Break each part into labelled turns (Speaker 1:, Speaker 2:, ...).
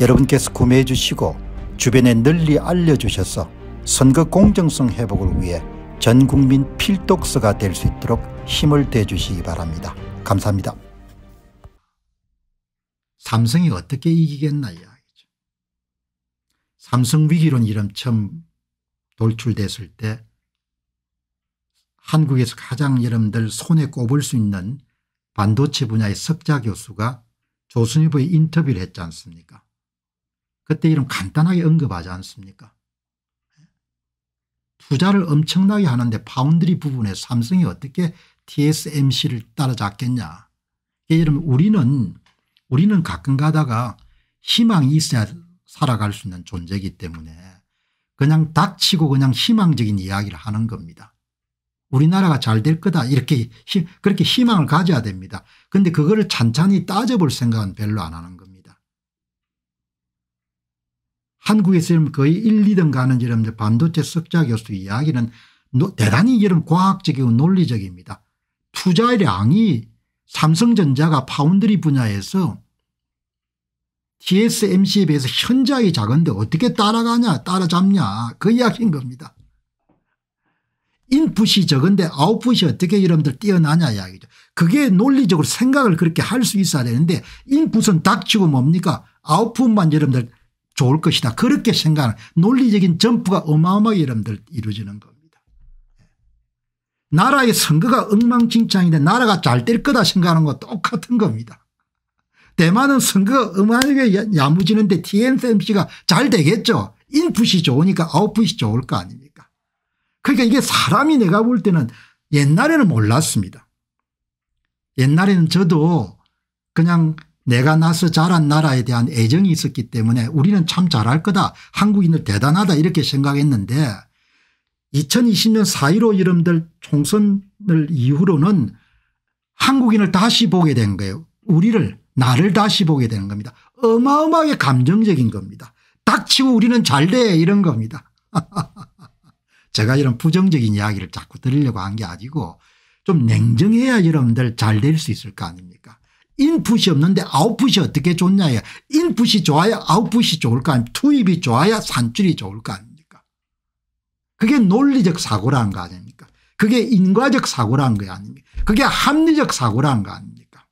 Speaker 1: 여러분께서 구매해 주시고 주변에 널리 알려주셔서 선거 공정성 회복을 위해 전국민 필독서가 될 수 있도록 힘을 대주시기 바랍니다. 감사합니다. 삼성이 어떻게 이기겠나 이야기죠. 삼성 위기론 이름 처음 돌출됐을 때 한국에서 가장 여러분들 손에 꼽을 수 있는 반도체 분야의 석자 교수가 조선일보에 인터뷰를 했지 않습니까 그때 이런 간단하게 언급하지 않습니까? 투자를 엄청나게 하는데 파운드리 부분에 삼성이 어떻게 TSMC를 따라잡겠냐. 여러분 우리는 우리는 가끔 가다가 희망이 있어야 살아갈 수 있는 존재이기 때문에 그냥 닥치고 그냥 희망적인 이야기를 하는 겁니다. 우리나라가 잘 될 거다 이렇게 그렇게 희망을 가져야 됩니다. 그런데 그거를 찬찬히 따져볼 생각은 별로 안 하는 거예요. 한국에서 는 거의 1, 2등 가는 이런 반도체 석자 교수 이야기는 대단히 이런 과학적이고 논리적입니다. 투자량이 삼성전자가 파운드리 분야에서 TSMC에 비해서 현저하게 작은데 어떻게 따라가냐 따라잡냐 그 이야기인 겁니다. 인풋이 적은데 아웃풋이 어떻게 여러분들 뛰어나냐 이야기죠. 그게 논리적으로 생각을 그렇게 할 수 있어야 되는데 인풋은 닥치고 뭡니까 아웃풋만 여러분들 좋을 것이다. 그렇게 생각하는 논리적인 점프가 어마어마하게 여러분들 이루어지는 겁니다. 나라의 선거가 엉망진창인데 나라가 잘 될 거다 생각하는 것 똑같은 겁니다. 대만은 선거가 어마어마하게 야무지는데 TSMC가 잘 되겠죠. 인풋이 좋으니까 아웃풋이 좋을 거 아닙니까. 그러니까 이게 사람이 내가 볼 때는 옛날에는 몰랐습니다. 옛날에는 저도 그냥 내가 나서 자란 나라에 대한 애정이 있었기 때문에 우리는 참 잘할 거다 한국인들 대단하다 이렇게 생각했는데 2020년 4.15 이름들 총선을 이후로는 한국인을 다시 보게 된 거예요. 우리를 나를 다시 보게 되는 겁니다. 어마어마하게 감정적인 겁니다. 닥치고 우리는 잘 돼 이런 겁니다. 제가 이런 부정적인 이야기를 자꾸 드리려고 한 게 아니고 좀 냉정해야 여러분들 잘 될 수 있을 거 아닙니까 인풋이 없는데 아웃풋이 어떻게 좋냐 인풋이 좋아야 아웃풋이 좋을 거아니까 투입이 좋아야 산출이 좋을 거 아닙니까 그게 논리적 사고라는 거 아닙니까 그게 인과적 사고라는 거 아닙니까 그게 합리적 사고라는 거 아닙니까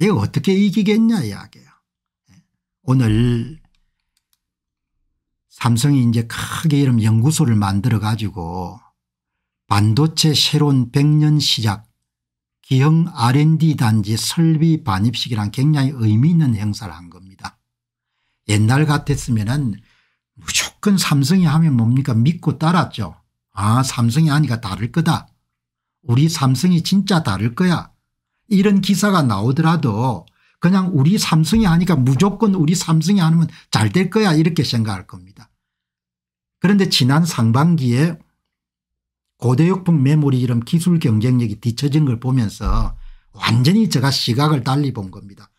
Speaker 1: 이게 어떻게 이기겠냐 이야기야 예. 오늘 삼성이 이제 크게 이런 연구소를 만들어 가지고 반도체 새로운 100년 시작 기흥 R&D 단지 설비 반입식이란 굉장히 의미 있는 행사를 한 겁니다. 옛날 같았으면 무조건 삼성이 하면 뭡니까 믿고 따랐죠. 아 삼성이 하니까 다를 거다. 우리 삼성이 진짜 다를 거야. 이런 기사가 나오더라도 그냥 우리 삼성이 하니까 무조건 우리 삼성이 하면 잘 될 거야 이렇게 생각할 겁니다. 그런데 지난 상반기에 고대역품 메모리 이런 기술 경쟁력이 뒤처진 걸 보면서 완전히 제가 시각을 달리 본 겁니다.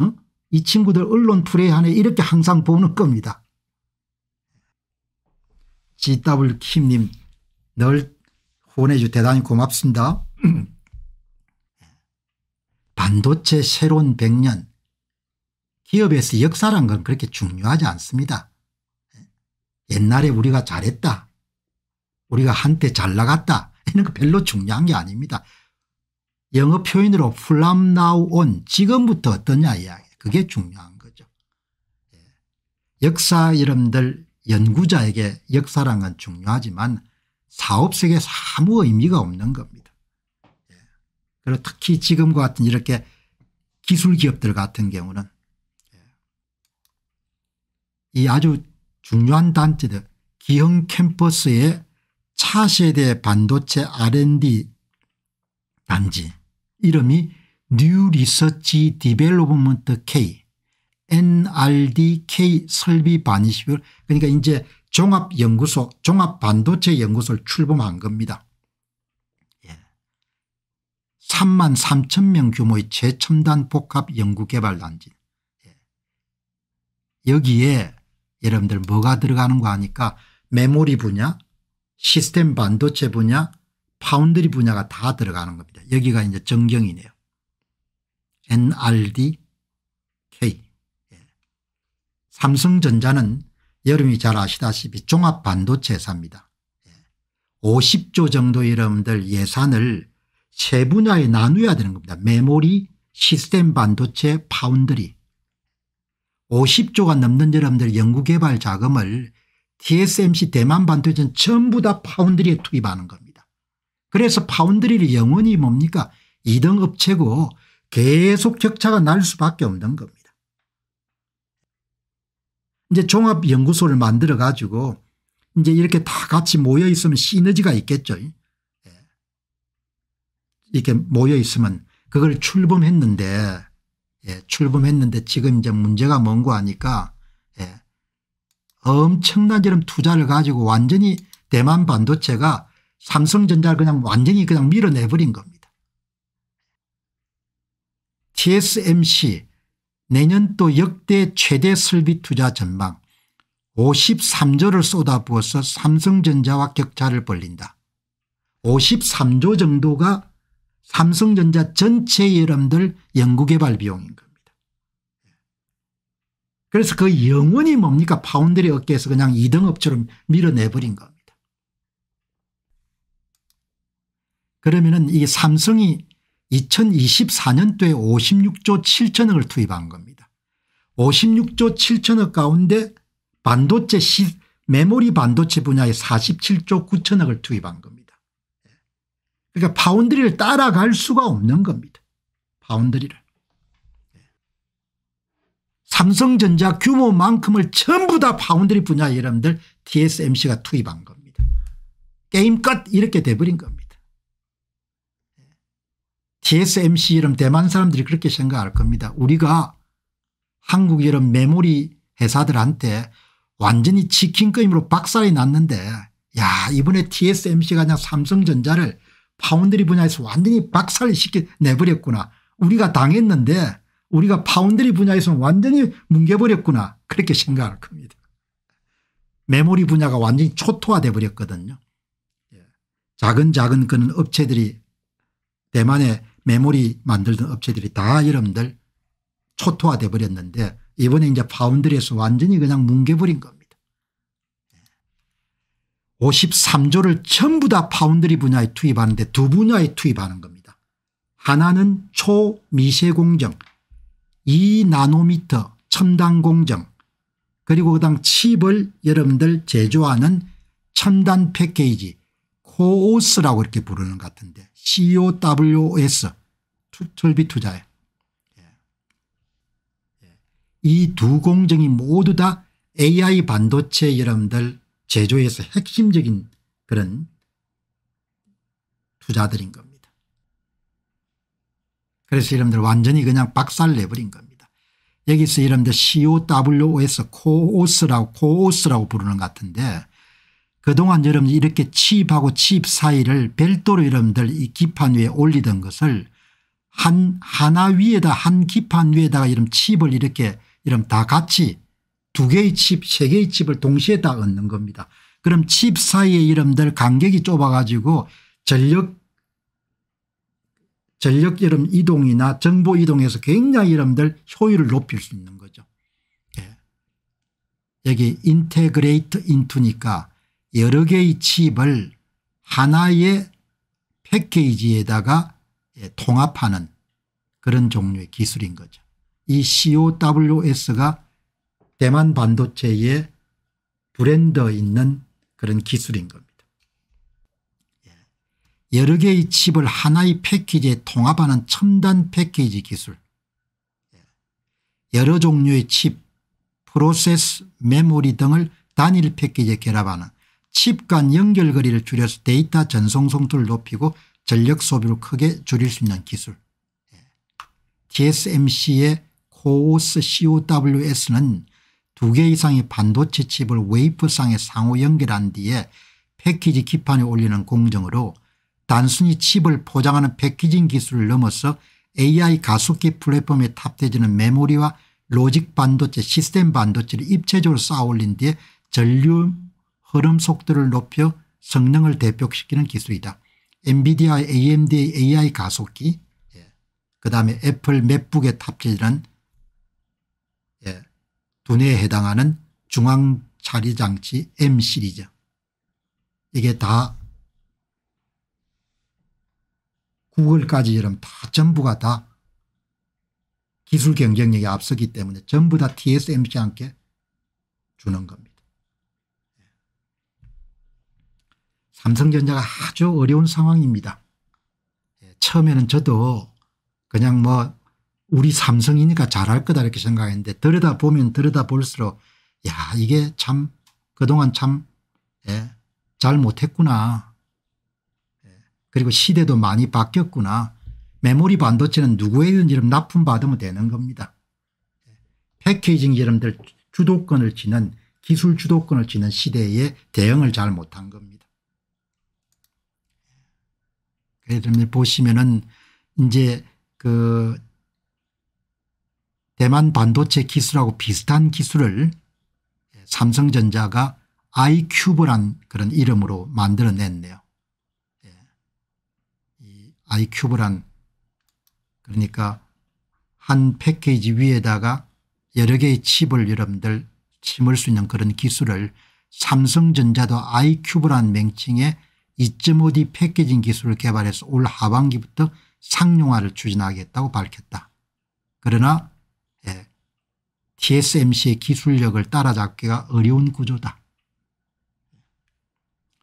Speaker 1: 어? 이 친구들 언론 프레이 안에 이렇게 항상 보는 겁니다. GW킴님 늘 후원해주 대단히 고맙습니다. 반도체 새로운 100년 기업에서 역사란 건 그렇게 중요하지 않습니다. 옛날에 우리가 잘했다 우리가 한때 잘 나갔다 이런 거 별로 중요한 게 아닙니다. 영어 표현으로 from now on 지금부터 어떠냐 이야기 그게 중요한 거죠. 예. 역사 이름들 연구자에게 역사란 건 중요하지만 사업세계 아무 의미가 없는 겁니다. 예. 그리고 특히 지금과 같은 이렇게 기술기업들 같은 경우는 예. 이 아주 중요한 단체들 기흥 캠퍼스에 차세대 반도체 R&D 단지 이름이 뉴 리서치 디벨로 a r c K NRDK 설비 반입을 그러니까 이제 종합연구소 종합반도체연구소를 출범한 겁니다. 예. 3만 3천 명 규모의 최첨단 복합연구개발단지 예. 여기에 여러분들 뭐가 들어가는 거아니까 메모리 분야 시스템 반도체 분야 파운드리 분야가 다 들어가는 겁니다. 여기가 이제 정경이네요. NRD K 예. 삼성전자는 여러분이 잘 아시다시피 종합반도체 회사입니다. 예. 50조 정도 여러분들 예산을 세 분야에 나누어야 되는 겁니다. 메모리, 시스템 반도체, 파운드리. 50조가 넘는 여러분들 연구개발 자금을 TSMC 대만 반도체는 전부 다 파운드리에 투입하는 겁니다. 그래서 파운드리를 영원히 뭡니까 2등 업체고 계속 격차가 날 수밖에 없는 겁니다. 이제 종합연구소를 만들어 가지고 이제 이렇게 다 같이 모여 있으면 시너지가 있겠죠. 예. 이렇게 모여 있으면 그걸 출범했는데 예, 출범했는데 지금 이제 문제가 뭔고 하니까 엄청난 지금 투자를 가지고 완전히 대만 반도체가 삼성전자를 그냥 완전히 그냥 밀어내버린 겁니다. TSMC 내년도 역대 최대 설비 투자 전망 53조를 쏟아부어서 삼성전자와 격차를 벌린다. 53조 정도가 삼성전자 전체 여러분들 연구개발 비용인 것. 그래서 그 영원히 뭡니까 파운드리 어깨에서 그냥 이등업처럼 밀어내버린 겁니다. 그러면은 이 삼성이 2024년도에 56조 7천억을 투입한 겁니다. 56조 7천억 가운데 반도체 시, 메모리 반도체 분야에 47조 9천억을 투입한 겁니다. 그러니까 파운드리를 따라갈 수가 없는 겁니다. 파운드리를. 삼성전자 규모만큼을 전부 다 파운드리 분야 여러분들 TSMC가 투입한 겁니다. 게임 끝 이렇게 돼버린 겁니다. TSMC 이름 대만 사람들이 그렇게 생각할 겁니다. 우리가 한국 이런 메모리 회사들한테 완전히 치킨게임으로 박살이 났는데 야 이번에 TSMC가 그냥 삼성전자를 파운드리 분야에서 완전히 박살을 시켜 내버렸구나. 우리가 당했는데 우리가 파운드리 분야에서는 완전히 뭉개버렸구나 그렇게 생각할 겁니다. 메모리 분야가 완전히 초토화돼 버렸거든요. 예. 작은 작은 그런 업체들이 대만의 메모리 만들던 업체들이 다 여러분들 초토화돼 버렸는데 이번에 이제 파운드리에서 완전히 그냥 뭉개버린 겁니다. 53조를 예. 전부 다 파운드리 분야에 투입하는데 두 분야에 투입하는 겁니다. 하나는 초미세공정 2나노미터 첨단 공정 그리고 그 당 칩을 여러분들 제조하는 첨단 패키지 코오스라고 이렇게 부르는 것 같은데 c o w s 철비 투자에 예. 예. 이두 공정이 모두 다 AI 반도체 여러분들 제조에서 핵심적인 그런 투자들인 겁니다. 그래서 이분들 완전히 그냥 박살내버린 겁니다. 여기서 이름들 COWOS 코오스라고 코오스라고 부르는 같은데 그동안 여러분 이렇게 칩하고 칩 사이를 별도로 여러분들 이 기판 위에 올리던 것을 한 하나 위에다 한 기판 위에다가 이런 칩을 이렇게 이런 다 같이 두 개의 칩세 개의 칩을 동시에 다 얻는 겁니다. 그럼 칩 사이의 이름들 간격이 좁아 가지고 전력 전력 여름 이동이나 정보 이동에서 굉장히 여러분들 효율을 높일 수 있는 거죠. 예. 여기 인테그레이트 인투니까 여러 개의 칩을 하나의 패키지에다가 예, 통합하는 그런 종류의 기술인 거죠. 이 COWS가 대만 반도체의 브랜드 있는 그런 기술인 겁니다. 여러 개의 칩을 하나의 패키지에 통합하는 첨단 패키지 기술 여러 종류의 칩 프로세스 메모리 등을 단일 패키지에 결합하는 칩 간 연결거리를 줄여서 데이터 전송 속도를 높이고 전력 소비를 크게 줄일 수 있는 기술 TSMC의 코오스 COWS는 두 개 이상의 반도체 칩을 웨이프상에 상호 연결한 뒤에 패키지 기판에 올리는 공정으로 단순히 칩을 포장하는 패키징 기술을 넘어서 AI 가속기 플랫폼에 탑재되는 메모리와 로직 반도체 시스템 반도체를 입체적으로 쌓아올린 뒤에 전류 흐름 속도를 높여 성능을 대폭시키는 기술이다. 엔비디아 a m d AI 가속기 예. 그다음에 애플 맥북에 탑재되는 예. 두뇌에 해당하는 중앙 자리 장치 M 시리즈 이게 다 9월까지 이름 다 전부가 다 기술 경쟁력이 앞서기 때문에 전부 다 TSMC 한테 주는 겁니다. 삼성전자가 아주 어려운 상황입니다. 예, 처음에는 저도 그냥 뭐 우리 삼성이니까 잘할 거다 이렇게 생각했는데 들여다보면 들여다볼수록 야 이게 참 그동안 참잘 예, 못했구나 그리고 시대도 많이 바뀌었구나. 메모리 반도체는 누구에게든지 납품받으면 되는 겁니다. 패키징 여러분들 주도권을 지는 기술 주도권을 지는 시대에 대응을 잘 못한 겁니다. 여러분들 보시면은 이제 그 대만 반도체 기술하고 비슷한 기술을 삼성전자가 아이큐브란 그런 이름으로 만들어냈네요. 아이큐브란 그러니까 한 패키지 위에다가 여러 개의 칩을 여러분들 심을 수 있는 그런 기술을 삼성전자도 아이큐브란 명칭의 2.5D 패키징 기술을 개발해서 올 하반기부터 상용화를 추진하겠다고 밝혔다. 그러나 예, TSMC의 기술력을 따라잡기가 어려운 구조다.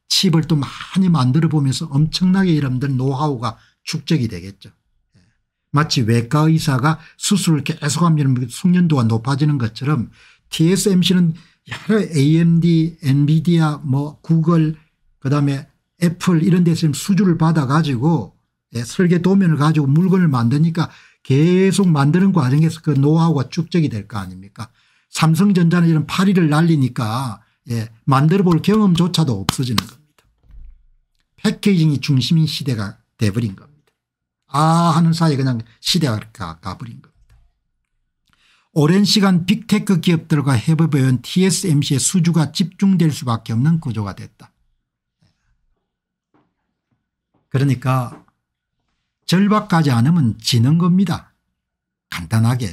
Speaker 1: 칩을 또 많이 만들어 보면서 엄청나게 여러분들 노하우가 축적이 되겠죠. 예. 마치 외과 의사가 수술을 계속하면 숙련도가 높아지는 것처럼 TSMC는 여러 AMD, 엔비디아, 뭐 구글 그다음에 애플 이런 데서 수주를 받아가지고 예, 설계 도면을 가지고 물건을 만드니까 계속 만드는 과정에서 그 노하우가 축적이 될 거 아닙니까 삼성전자는 이런 파리를 날리니까 예, 만들어 볼 경험조차도 없어지는 겁니다. 패케징이 중심인 시대가 돼버린 겁니다. 아 하는 사이에 그냥 시대가 가버린 겁니다. 오랜 시간 빅테크 기업들과 협업에 의 TSMC의 수주가 집중될 수밖에 없는 구조가 됐다. 그러니까 절박하지 않으면 지는 겁니다. 간단하게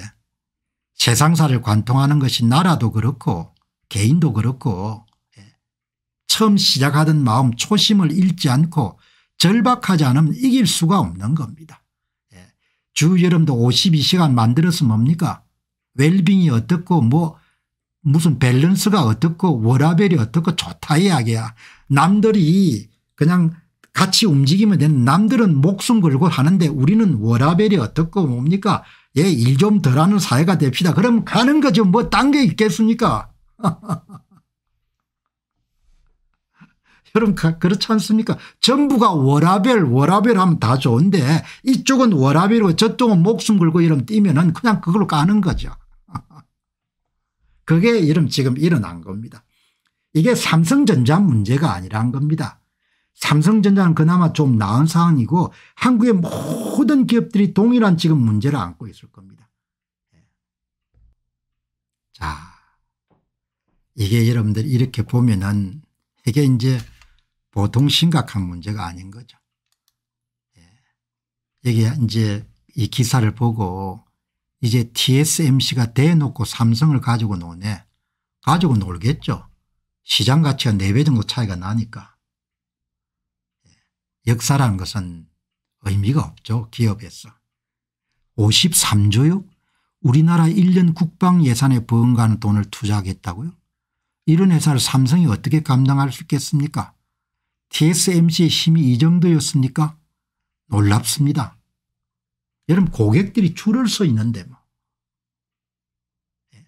Speaker 1: 세상사를 관통하는 것이 나라도 그렇고 개인도 그렇고 예. 처음 시작하던 마음 초심을 잃지 않고 절박하지 않으면 이길 수가 없는 겁니다. 예. 주여름도 52시간 만들었으 뭡니까 웰빙이 어떻고 뭐 무슨 밸런스가 어떻고 워라벨이 어떻고 좋다 이야기야. 남들이 그냥 같이 움직이면 되는 남들은 목숨 걸고 하는데 우리는 워라벨이 어떻고 뭡니까 예일 좀 덜하는 사회가 됩시다. 그럼 가는 거죠 뭐딴 게 있겠습니까 그럼 그, 그렇지 않습니까 전부가 워라벨 워라벨 하면 다 좋은데 이쪽은 워라벨이고 저쪽은 목숨 걸고 이러면 뛰면 은 그냥 그걸로 까는 거죠. 그게 이름 지금 일어난 겁니다. 이게 삼성전자 문제가 아니란 겁니다. 삼성전자는 그나마 좀 나은 상황이고 한국의 모든 기업들이 동일한 지금 문제를 안고 있을 겁니다. 자 이게 여러분들 이렇게 보면은 이게 이제 보통 심각한 문제가 아닌 거죠. 예. 여기 이제 이 기사를 보고 이제 TSMC가 대놓고 삼성을 가지고 노네. 가지고 놀겠죠. 시장 가치가 4배 정도 차이가 나니까. 예. 역사라는 것은 의미가 없죠. 기업에서. 53조요? 우리나라 1년 국방 예산에 버가는 돈을 투자하겠다고요? 이런 회사를 삼성이 어떻게 감당할 수 있겠습니까? TSMC의 힘이 이 정도였습니까? 놀랍습니다. 여러분 고객들이 줄을 서 있는데 뭐. 예.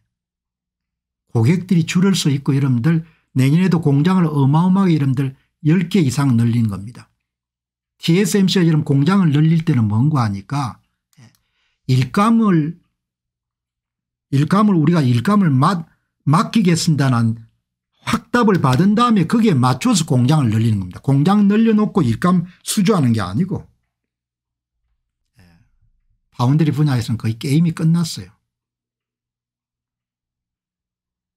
Speaker 1: 고객들이 줄을 서 있고 여러분들 내년에도 공장을 어마어마하게 여러분들 10개 이상 늘린 겁니다. TSMC가 여러분 공장을 늘릴 때는 뭔고 하니까 예. 일감을 일감을 우리가 일감을 맡, 맡기겠습니다는 확답을 받은 다음에 거기에 맞춰서 공장을 늘리는 겁니다. 공장 늘려놓고 일감 수주하는 게 아니고 예. 파운드리 분야에서는 거의 게임이 끝났어요.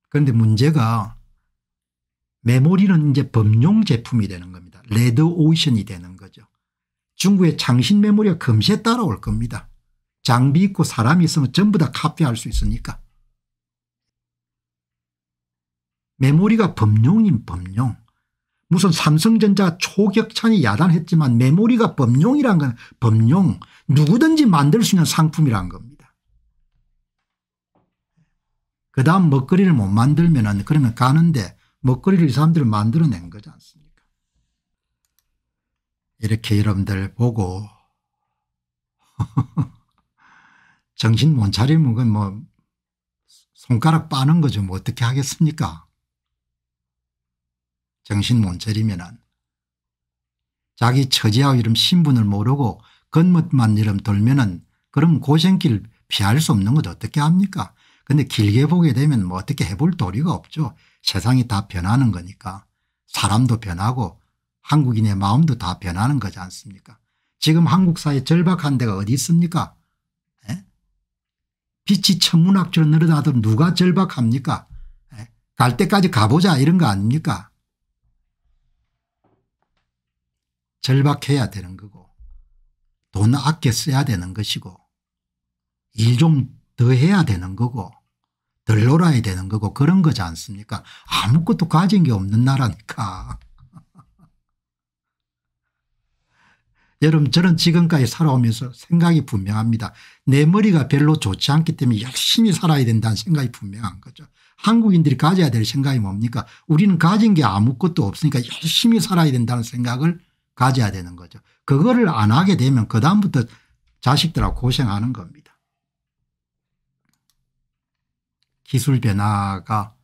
Speaker 1: 그런데 문제가 메모리는 이제 범용 제품이 되는 겁니다. 레드 오션이 되는 거죠. 중국의 장신 메모리가 금세 따라올 겁니다. 장비 있고 사람이 있으면 전부 다 카피할 수 있으니까. 메모리가 범용인 범용. 무슨 삼성전자 초격찬이 야단했지만 메모리가 범용이란 건 범용. 누구든지 만들 수 있는 상품이란 겁니다. 그 다음 먹거리를 못 만들면 그러면 가는데 먹거리를 이사람들을 만들어낸 거지 않습니까 이렇게 여러분들 보고 정신 못 차리면 뭐 손가락 빠는 거죠. 뭐 어떻게 하겠습니까 정신 못 차리면 자기 처지하고 이름 신분을 모르고 겉멋만 이름 돌면은 그럼 고생길 피할 수 없는 것 어떻게 합니까 근데 길게 보게 되면 뭐 어떻게 해볼 도리가 없죠. 세상이 다 변하는 거니까 사람도 변하고 한국인의 마음도 다 변하는 거지 않습니까 지금 한국 사회 절박한 데가 어디 있습니까 에? 빛이 천문학처럼 늘어나도 누가 절박합니까 에? 갈 때까지 가보자 이런 거 아닙니까 절박해야 되는 거고 돈 아껴 써야 되는 것이고 일 좀 더 해야 되는 거고 덜 놀아야 되는 거고 그런 거지 않습니까 아무것도 가진 게 없는 나라니까 여러분 저는 지금까지 살아오면서 생각이 분명합니다. 내 머리가 별로 좋지 않기 때문에 열심히 살아야 된다는 생각이 분명한 거죠. 한국인들이 가져야 될 생각이 뭡니까 우리는 가진 게 아무것도 없으니까 열심히 살아야 된다는 생각을 가져야 되는 거죠. 그거를 안 하게 되면 그다음부터 자식들하고 고생하는 겁니다. 기술 변화가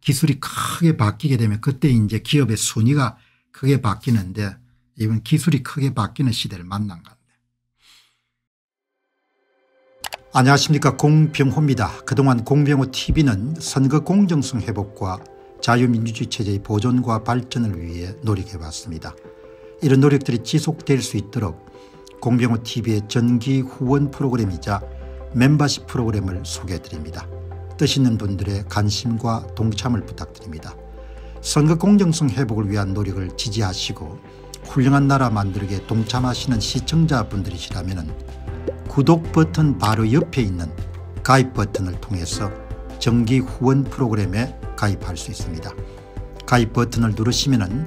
Speaker 1: 기술이 크게 바뀌게 되면 그때 이제 기업의 순위가 크게 바뀌는데 이건 기술이 크게 바뀌는 시대를 만난 겁니다. 안녕하십니까 공병호입니다. 그동안 공병호 tv는 선거 공정성 회복과 자유민주주의 체제의 보존과 발전을 위해 노력해봤습니다. 이런 노력들이 지속될 수 있도록 공병호TV의 전기 후원 프로그램이자 멤버십 프로그램을 소개해드립니다. 뜻 있는 분들의 관심과 동참을 부탁드립니다. 선거 공정성 회복을 위한 노력을 지지하시고 훌륭한 나라 만들기에 동참하시는 시청자분들이시라면 구독 버튼 바로 옆에 있는 가입 버튼을 통해서 정기 후원 프로그램에 가입할 수 있습니다. 가입 버튼을 누르시면